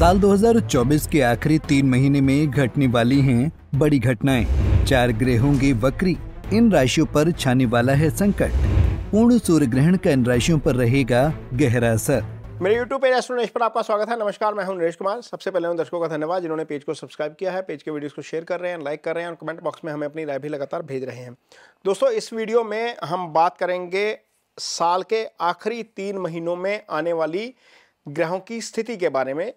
साल 2024 के आखिरी तीन महीने में घटने वाली हैं बड़ी घटनाएं चार ग्रहों की वक्री इन राशियों पर छाने वाला है संकट पूर्ण सूर्य ग्रहण का इन राशियों पर रहेगा गहरा असर मेरे YouTube पेज पर आपका स्वागत है नमस्कार मैं हूं नरेश कुमार सबसे पहले उन दर्शकों का धन्यवाद जिन्होंने पेज को सब्सक्राइब किया है पेज के वीडियोस को शेयर कर रहे हैं लाइक कर रहे हैं और कमेंट बॉक्स में हमें अपनी राय भी लगातार भेज रहे हैं दोस्तों इस वीडियो में हम बात करेंगे साल के आखिरी तीन महीनों में आने वाली ग्रहों की स्थिति के बारे में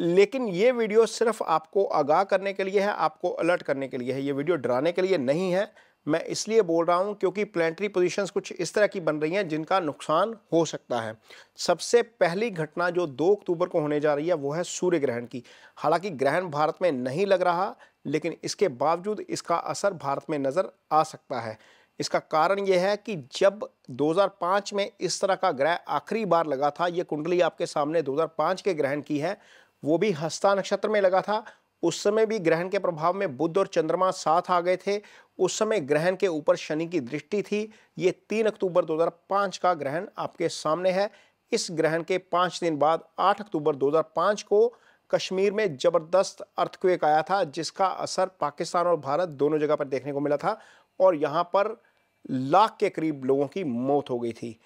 लेकिन ये वीडियो सिर्फ आपको आगाह करने के लिए है आपको अलर्ट करने के लिए है ये वीडियो डराने के लिए नहीं है मैं इसलिए बोल रहा हूँ क्योंकि प्लानिटरी पोजीशंस कुछ इस तरह की बन रही हैं जिनका नुकसान हो सकता है सबसे पहली घटना जो 2 अक्टूबर को होने जा रही है वो है सूर्य ग्रहण की हालांकि ग्रहण भारत में नहीं लग रहा लेकिन इसके बावजूद इसका असर भारत में नज़र आ सकता है इसका कारण यह है कि जब 2005 में इस तरह का ग्रह आखिरी बार लगा था ये कुंडली आपके सामने 2005 के ग्रहण की है वो भी हस्ता नक्षत्र में लगा था उस समय भी ग्रहण के प्रभाव में बुद्ध और चंद्रमा साथ आ गए थे उस समय ग्रहण के ऊपर शनि की दृष्टि थी ये तीन अक्टूबर 2005 का ग्रहण आपके सामने है इस ग्रहण के पाँच दिन बाद आठ अक्टूबर 2005 को कश्मीर में ज़बरदस्त अर्थक्वेक आया था जिसका असर पाकिस्तान और भारत दोनों जगह पर देखने को मिला था और यहाँ पर लाख के करीब लोगों की मौत हो गई थी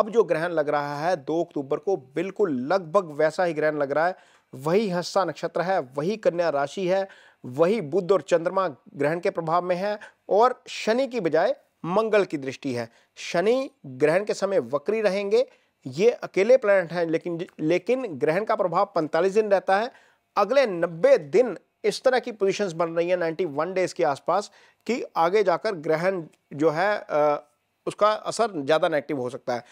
अब जो ग्रहण लग रहा है दो अक्टूबर को बिल्कुल लगभग वैसा ही ग्रहण लग रहा है वही हस्ता नक्षत्र है वही कन्या राशि है वही बुद्ध और चंद्रमा ग्रहण के प्रभाव में है और शनि की बजाय मंगल की दृष्टि है शनि ग्रहण के समय वक्री रहेंगे ये अकेले प्लैनेट हैं लेकिन लेकिन ग्रहण का प्रभाव 45 दिन रहता है अगले 90 दिन इस तरह की पोजीशंस बन रही हैं 91 डेज के आसपास कि आगे जाकर ग्रहण जो है आ, उसका असर ज़्यादा नेगेटिव हो सकता है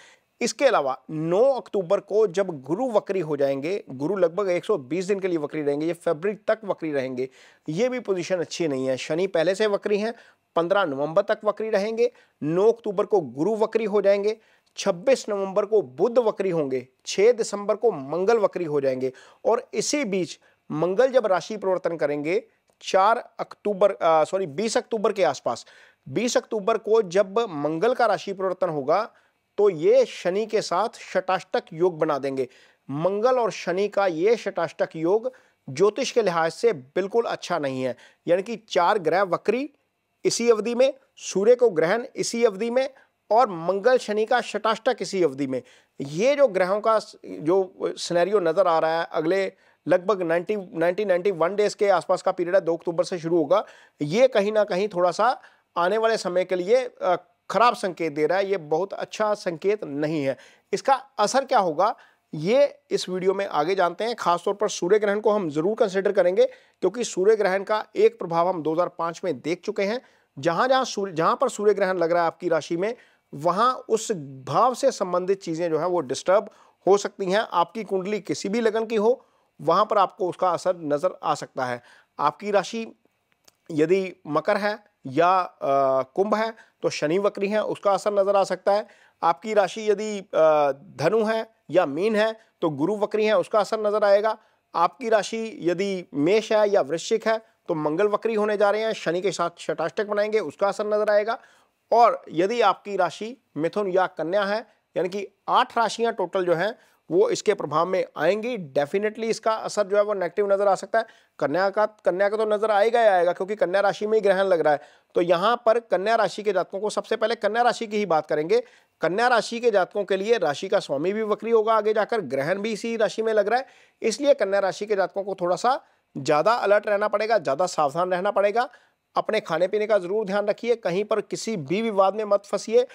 इसके अलावा 9 अक्टूबर को जब गुरु वक्री हो जाएंगे गुरु लगभग 120 दिन के लिए वक्री रहेंगे ये फेब्रिक तक वक्री रहेंगे ये भी पोजीशन अच्छी नहीं है शनि पहले से वक्री हैं 15 नवंबर तक वक्री रहेंगे 9 अक्टूबर को गुरु वक्री हो जाएंगे 26 नवंबर को बुध वक्री होंगे 6 दिसंबर को मंगल वक्री हो जाएंगे और इसी बीच मंगल जब राशि परिवर्तन करेंगे चार अक्टूबर सॉरी बीस अक्टूबर के आसपास बीस अक्टूबर को जब मंगल का राशि परिवर्तन होगा तो ये शनि के साथ शटाष्टक योग बना देंगे मंगल और शनि का ये शटाष्टक योग ज्योतिष के लिहाज से बिल्कुल अच्छा नहीं है यानी कि चार ग्रह वक्री इसी अवधि में सूर्य को ग्रहण इसी अवधि में और मंगल शनि का शटाष्टक इसी अवधि में ये जो ग्रहों का जो सिनेरियो नज़र आ रहा है अगले लगभग 90 90 डेज़ के आसपास का पीरियड है दो अक्टूबर से शुरू होगा ये कहीं ना कहीं थोड़ा सा आने वाले समय के लिए खराब संकेत दे रहा है ये बहुत अच्छा संकेत नहीं है इसका असर क्या होगा ये इस वीडियो में आगे जानते हैं खासतौर पर सूर्य ग्रहण को हम जरूर कंसिडर करेंगे क्योंकि सूर्य ग्रहण का एक प्रभाव हम 2005 में देख चुके हैं जहां जहां सूर्य जहां पर सूर्य ग्रहण लग रहा है आपकी राशि में वहां उस भाव से संबंधित चीज़ें जो है वो डिस्टर्ब हो सकती हैं आपकी कुंडली किसी भी लगन की हो वहां पर आपको उसका असर नज़र आ सकता है आपकी राशि यदि मकर है या कुंभ है तो शनि वक्री हैं उसका असर नज़र आ सकता है आपकी राशि यदि धनु है या मीन है तो गुरु वक्री हैं उसका असर नज़र आएगा आपकी राशि यदि मेष है या वृश्चिक है तो मंगल वक्री होने जा रहे हैं शनि के साथ शटाष्टक बनाएंगे उसका असर नज़र आएगा और यदि आपकी राशि मिथुन या कन्या है यानी कि आठ राशियां टोटल जो हैं वो इसके प्रभाव में आएंगी डेफिनेटली इसका असर जो है वो नेगेटिव नज़र आ सकता है कन्या का कन्या का तो नज़र आएगा ही आएगा क्योंकि कन्या राशि में ही ग्रहण लग रहा है तो यहाँ पर कन्या राशि के जातकों को सबसे पहले कन्या राशि की ही बात करेंगे कन्या राशि के जातकों के लिए राशि का स्वामी भी वक्री होगा आगे जाकर ग्रहण भी इसी राशि में लग रहा है इसलिए कन्या राशि के जातकों को थोड़ा सा ज़्यादा अलर्ट रहना पड़ेगा ज़्यादा सावधान रहना पड़ेगा अपने खाने पीने का ज़रूर ध्यान रखिए कहीं पर किसी भी विवाद में मत फंसिए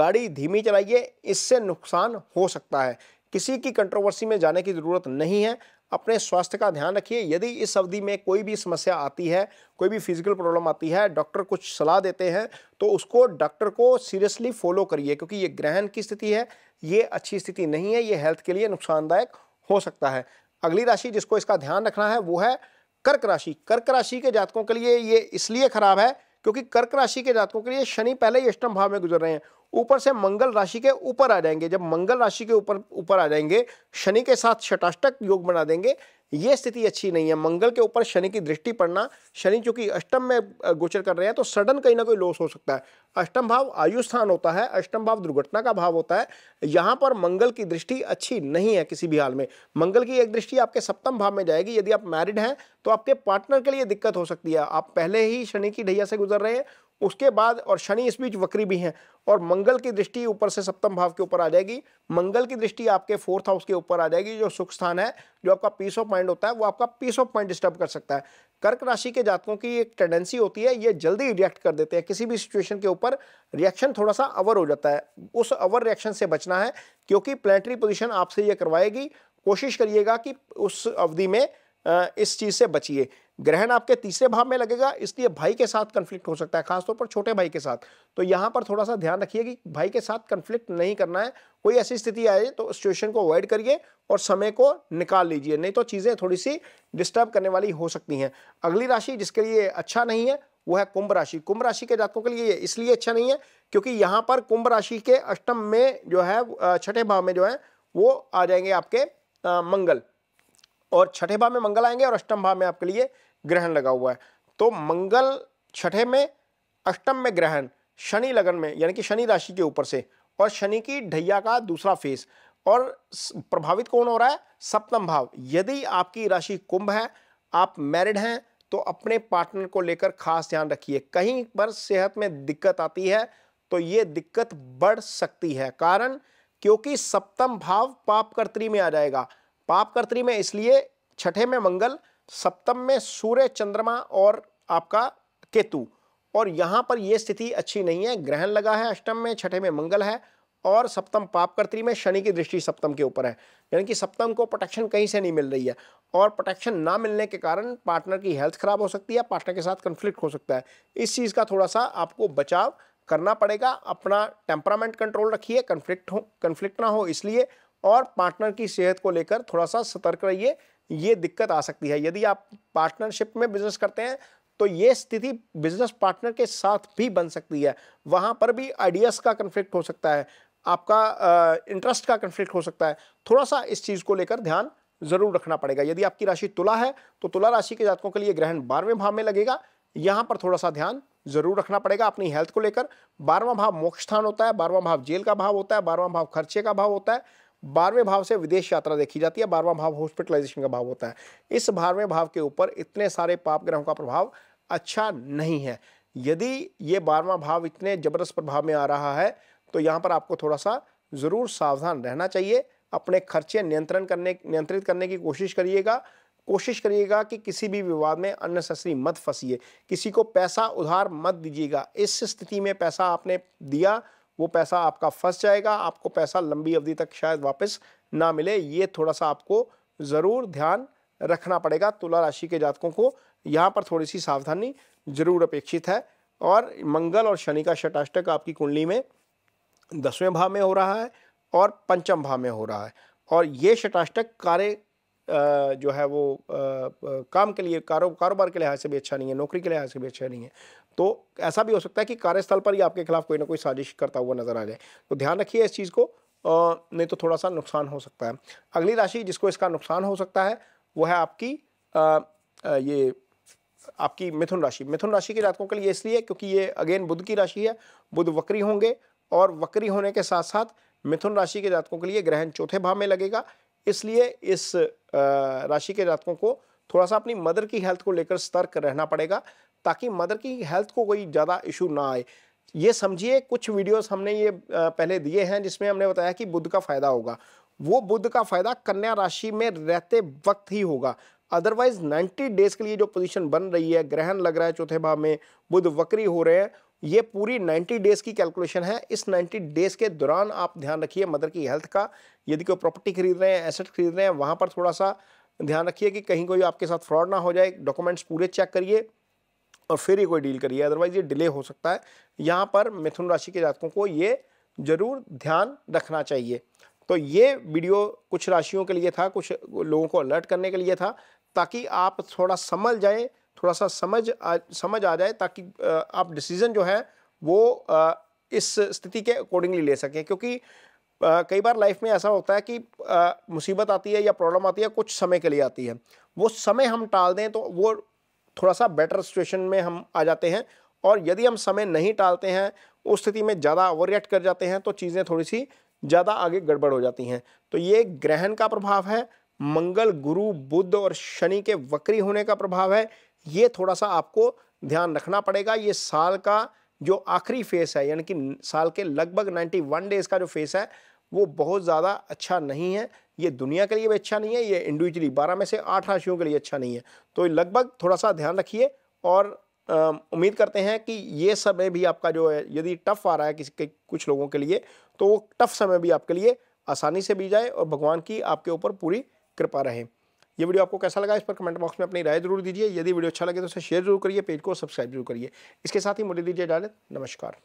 गाड़ी धीमी चलाइए इससे नुकसान हो सकता है किसी की कंट्रोवर्सी में जाने की ज़रूरत नहीं है अपने स्वास्थ्य का ध्यान रखिए यदि इस अवधि में कोई भी समस्या आती है कोई भी फिजिकल प्रॉब्लम आती है डॉक्टर कुछ सलाह देते हैं तो उसको डॉक्टर को सीरियसली फॉलो करिए क्योंकि ये ग्रहण की स्थिति है ये अच्छी स्थिति नहीं है ये हेल्थ के लिए नुकसानदायक हो सकता है अगली राशि जिसको इसका ध्यान रखना है वो है कर्क राशि कर्क राशि के जातकों के लिए ये इसलिए खराब है क्योंकि कर्क राशि के जातकों के लिए शनि पहले ही अष्टम भाव में गुजर रहे हैं ऊपर से मंगल राशि के ऊपर आ जाएंगे जब मंगल राशि के ऊपर ऊपर आ जाएंगे शनि के साथ शटाष्टक योग बना देंगे ये स्थिति अच्छी नहीं है मंगल के ऊपर शनि की दृष्टि पड़ना शनि चूंकि अष्टम में गोचर कर रहे हैं तो सडन कहीं ना कहीं लॉस हो सकता है अष्टम भाव आयु स्थान होता है अष्टम भाव दुर्घटना का भाव होता है यहाँ पर मंगल की दृष्टि अच्छी नहीं है किसी भी हाल में मंगल की एक दृष्टि आपके सप्तम भाव में जाएगी यदि आप मैरिड हैं तो आपके पार्टनर के लिए दिक्कत हो सकती है आप पहले ही शनि की ढैया से गुजर रहे हैं उसके बाद और शनि इस बीच वक्री भी हैं और मंगल की दृष्टि ऊपर से सप्तम भाव के ऊपर आ जाएगी मंगल की दृष्टि आपके फोर्थ हाउस के ऊपर आ जाएगी जो सुख स्थान है जो आपका पीस ऑफ माइंड होता है वो आपका पीस ऑफ माइंड डिस्टर्ब कर सकता है कर्क राशि के जातकों की एक टेंडेंसी होती है ये जल्दी रिएक्ट कर देते हैं किसी भी सिचुएशन के ऊपर रिएक्शन थोड़ा सा अवर हो जाता है उस अवर रिएक्शन से बचना है क्योंकि प्लेनेटरी पोजिशन आपसे ये करवाएगी कोशिश करिएगा कि उस अवधि में इस चीज़ से बचिए ग्रहण आपके तीसरे भाव में लगेगा इसलिए भाई के साथ कन्फ्लिक्ट हो सकता है खासतौर पर छोटे भाई के साथ तो यहाँ पर थोड़ा सा ध्यान रखिए कि भाई के साथ कन्फ्लिक्ट नहीं करना है कोई ऐसी स्थिति आए तो सिचुएशन को अवॉइड करिए और समय को निकाल लीजिए नहीं तो चीज़ें थोड़ी सी डिस्टर्ब करने वाली हो सकती हैं अगली राशि जिसके लिए अच्छा नहीं है वो है कुंभ राशि कुंभ राशि के जातकों के लिए इसलिए अच्छा नहीं है क्योंकि यहाँ पर कुंभ राशि के अष्टम में जो है छठे भाव में जो है वो आ जाएंगे आपके मंगल और छठे भाव में मंगल आएंगे और अष्टम भाव में आपके लिए ग्रहण लगा हुआ है तो मंगल छठे में अष्टम में ग्रहण शनि लगन में यानी कि शनि राशि के ऊपर से और शनि की ढैया का दूसरा फेस और प्रभावित कौन हो रहा है सप्तम भाव यदि आपकी राशि कुंभ है आप मैरिड हैं तो अपने पार्टनर को लेकर खास ध्यान रखिए कहीं पर सेहत में दिक्कत आती है तो ये दिक्कत बढ़ सकती है कारण क्योंकि सप्तम भाव पापकर्तरी में आ जाएगा पापकर्तरी में इसलिए छठे में मंगल सप्तम में सूर्य चंद्रमा और आपका केतु और यहाँ पर यह स्थिति अच्छी नहीं है ग्रहण लगा है अष्टम में छठे में मंगल है और सप्तम पापकर्त्री में शनि की दृष्टि सप्तम के ऊपर है यानी कि सप्तम को प्रोटेक्शन कहीं से नहीं मिल रही है और प्रोटेक्शन ना मिलने के कारण पार्टनर की हेल्थ खराब हो सकती है पार्टनर के साथ कन्फ्लिक्ट हो सकता है इस चीज़ का थोड़ा सा आपको बचाव करना पड़ेगा अपना टेम्परामेंट कंट्रोल रखिए कन्फ्लिक्ट हो कन्फ्लिक्ट ना हो इसलिए और पार्टनर की सेहत को लेकर थोड़ा सा सतर्क रहिए ये दिक्कत आ सकती है यदि आप पार्टनरशिप में बिजनेस करते हैं तो ये स्थिति बिजनेस पार्टनर के साथ भी बन सकती है वहाँ पर भी आइडियाज़ का कन्फ्लिक्ट हो सकता है आपका इंटरेस्ट का कन्फ्लिक्ट हो सकता है थोड़ा सा इस चीज़ को लेकर ध्यान ज़रूर रखना पड़ेगा यदि आपकी राशि तुला है तो तुला राशि के जातकों के लिए ग्रहण बारहवें भाव में लगेगा यहाँ पर थोड़ा सा ध्यान जरूर रखना पड़ेगा अपनी हेल्थ को लेकर बारहवा भाव मोक्ष स्थान होता है बारहवा भाव जेल का भाव होता है बारहवा भाव खर्चे का भाव होता है बारहवें भाव से विदेश यात्रा देखी जाती है बारहवा भाव हॉस्पिटलाइजेशन का भाव होता है इस बारहवें भाव के ऊपर इतने सारे पाप ग्रहों का प्रभाव अच्छा नहीं है यदि ये बारहवा भाव इतने ज़बरदस्त प्रभाव में आ रहा है तो यहाँ पर आपको थोड़ा सा ज़रूर सावधान रहना चाहिए अपने खर्चे नियंत्रण करने नियंत्रित करने की कोशिश करिएगा कोशिश करिएगा कि किसी भी विवाद में अननेसेसरी मत फंसीए किसी को पैसा उधार मत दीजिएगा इस स्थिति में पैसा आपने दिया वो पैसा आपका फंस जाएगा आपको पैसा लंबी अवधि तक शायद वापस ना मिले ये थोड़ा सा आपको ज़रूर ध्यान रखना पड़ेगा तुला राशि के जातकों को यहाँ पर थोड़ी सी सावधानी जरूर अपेक्षित है और मंगल और शनि का शटाष्टक आपकी कुंडली में दसवें भाव में हो रहा है और पंचम भाव में हो रहा है और ये शटाष्टक कार्य जो है वो काम के लिए कारो कारोबार के लिहाज से भी अच्छा नहीं है नौकरी के लिहाज से भी अच्छा नहीं है तो ऐसा भी हो सकता है कि कार्यस्थल पर ही आपके खिलाफ कोई ना कोई साजिश करता हुआ नजर आ जाए तो ध्यान रखिए इस चीज़ को नहीं तो थोड़ा सा नुकसान हो सकता है अगली राशि जिसको इसका नुकसान हो सकता है वो है आपकी आ, आ, ये आपकी मिथुन राशि मिथुन राशि के जातकों के लिए इसलिए क्योंकि ये अगेन बुद्ध की राशि है बुद्ध वक्री होंगे और वक्री होने के साथ साथ मिथुन राशि के जातकों के लिए ग्रहण चौथे भाव में लगेगा इसलिए इस राशि के जातकों को थोड़ा सा अपनी मदर की हेल्थ को लेकर सतर्क रहना पड़ेगा ताकि मदर की हेल्थ को कोई ज़्यादा इशू ना आए ये समझिए कुछ वीडियोस हमने ये पहले दिए हैं जिसमें हमने बताया कि बुद्ध का फ़ायदा होगा वो बुद्ध का फ़ायदा कन्या राशि में रहते वक्त ही होगा अदरवाइज 90 डेज के लिए जो पोजीशन बन रही है ग्रहण लग रहा है चौथे भाव में बुद्ध वक्री हो रहे हैं ये पूरी 90 डेज़ की कैलकुलेशन है इस 90 डेज़ के दौरान आप ध्यान रखिए मदर की हेल्थ का यदि कोई प्रॉपर्टी खरीद रहे हैं एसेट खरीद रहे हैं वहाँ पर थोड़ा सा ध्यान रखिए कि कहीं कोई आपके साथ फ्रॉड ना हो जाए डॉक्यूमेंट्स पूरे चेक करिए और फिर ही कोई डील करिए अदरवाइज ये डिले हो सकता है यहाँ पर मिथुन राशि के जातकों को ये ज़रूर ध्यान रखना चाहिए तो ये वीडियो कुछ राशियों के लिए था कुछ लोगों को अलर्ट करने के लिए था ताकि आप थोड़ा संभल जाएं थोड़ा सा समझ आ, समझ आ जाए ताकि आप डिसीज़न जो है वो इस स्थिति के अकॉर्डिंगली ले सकें क्योंकि कई बार लाइफ में ऐसा होता है कि मुसीबत आती है या प्रॉब्लम आती है कुछ समय के लिए आती है वो समय हम टाल दें तो वो थोड़ा सा बेटर सिचुएशन में हम आ जाते हैं और यदि हम समय नहीं टालते हैं उस स्थिति में ज़्यादा ओवर रिएक्ट कर जाते हैं तो चीज़ें थोड़ी सी ज़्यादा आगे गड़बड़ हो जाती हैं तो ये ग्रहण का प्रभाव है मंगल गुरु बुद्ध और शनि के वक्री होने का प्रभाव है ये थोड़ा सा आपको ध्यान रखना पड़ेगा ये साल का जो आखिरी फेस है यानी कि साल के लगभग 91 डेज़ का जो फेस है वो बहुत ज़्यादा अच्छा नहीं है ये दुनिया के लिए भी अच्छा नहीं है ये इंडिविजुअली बारह में से आठ राशियों के लिए अच्छा नहीं है तो लगभग थोड़ा सा ध्यान रखिए और उम्मीद करते हैं कि ये समय भी आपका जो है यदि टफ आ रहा है किसी के कुछ लोगों के लिए तो वो टफ समय भी आपके लिए आसानी से भी जाए और भगवान की आपके ऊपर पूरी कृपा रहे ये वीडियो आपको कैसा लगा इस पर कमेंट बॉक्स में अपनी राय जरूर दीजिए यदि वीडियो अच्छा लगे तो उसे शेयर जरूर करिए पेज को सब्सक्राइब जरूर करिए इसके साथ ही मुझे दीजिए डाले नमस्कार